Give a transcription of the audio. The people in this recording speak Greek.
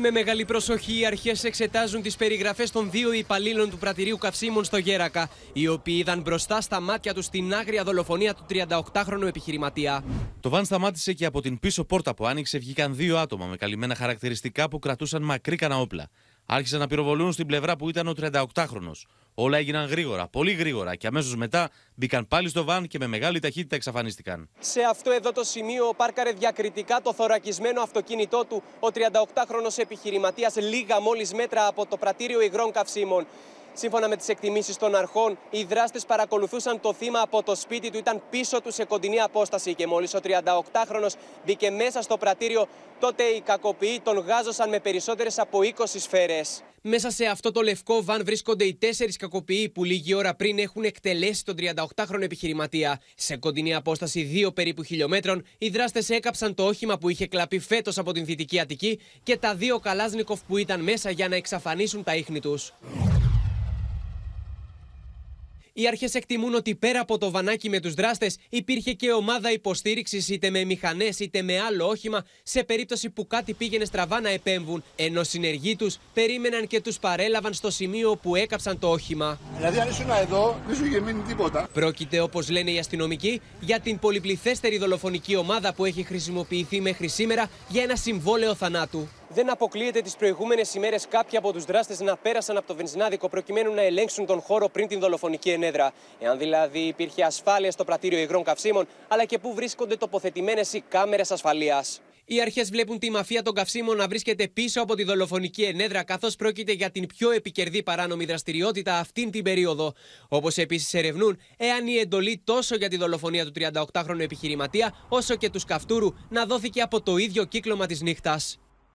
Με μεγάλη προσοχή, οι αρχές εξετάζουν τις περιγραφές των δύο υπαλλήλων του πρατηρίου καυσίμων στο Γέρακα, οι οποίοι είδαν μπροστά στα μάτια τους την άγρια δολοφονία του 38χρονου επιχειρηματία. Το βαν σταμάτησε και από την πίσω πόρτα που άνοιξε βγήκαν δύο άτομα με καλυμμένα χαρακτηριστικά που κρατούσαν μακρύ όπλα άρχισαν να πυροβολούν στην πλευρά που ήταν ο 38χρονο. Όλα έγιναν γρήγορα, πολύ γρήγορα και αμέσως μετά μπήκαν πάλι στο βαν και με μεγάλη ταχύτητα εξαφανίστηκαν. Σε αυτό εδώ το σημείο πάρκαρε διακριτικά το θωρακισμένο αυτοκίνητό του ο 38χρονο επιχειρηματίας, λίγα μόλις μέτρα από το πρατήριο υγρών καυσίμων. Σύμφωνα με τις εκτιμήσεις των αρχών, οι δράστες παρακολουθούσαν το θύμα από το σπίτι του, ήταν πίσω του σε κοντινή απόσταση. Και μόλις ο 38χρονο μπήκε μέσα στο πρατήριο, τότε οι κακοποιοί τον γάζωσαν με περισσότερες από 20 σφαίρες. Μέσα σε αυτό το λευκό βαν βρίσκονται οι τέσσερις κακοποιοί που λίγη ώρα πριν έχουν εκτελέσει τον 38χρονο επιχειρηματία. Σε κοντινή απόσταση δύο περίπου χιλιόμετρων, οι δράστες έκαψαν το όχημα που είχε κλαπεί φέτος από την Δυτική Αττική και τα δύο Καλάζνικοφ που ήταν μέσα για να εξαφανίσουν τα ίχνη τους. Οι αρχές εκτιμούν ότι πέρα από το βανάκι με τους δράστες υπήρχε και ομάδα υποστήριξης είτε με μηχανές είτε με άλλο όχημα σε περίπτωση που κάτι πήγαινε στραβά να επέμβουν. Ενώ συνεργοί τους περίμεναν και τους παρέλαβαν στο σημείο που έκαψαν το όχημα. Δηλαδή, αν ήσουν εδώ, δεν σου είχε τίποτα. Πρόκειται, όπως λένε οι αστυνομικοί, για την πολυπληθέστερη δολοφονική ομάδα που έχει χρησιμοποιηθεί μέχρι σήμερα για ένα συμβόλαιο θανάτου. Δεν αποκλείεται τις προηγούμενες ημέρες κάποιοι από τους δράστες να πέρασαν από το βενζινάδικο προκειμένου να ελέγξουν τον χώρο πριν την δολοφονική ενέδρα. Εάν δηλαδή υπήρχε ασφάλεια στο πρατήριο υγρών καυσίμων, αλλά και πού βρίσκονται τοποθετημένες οι κάμερες ασφαλείας. Οι αρχές βλέπουν τη μαφία των καυσίμων να βρίσκεται πίσω από τη δολοφονική ενέδρα, καθώς πρόκειται για την πιο επικερδή παράνομη δραστηριότητα αυτήν την περίοδο. Όπως επίσης ερευνούν εάν η εντολή τόσο για τη δολοφονία του 38χρονου επιχειρηματία, όσο και του Καυτούρου να δόθηκε από το ίδιο κύκλωμα της νύχτας.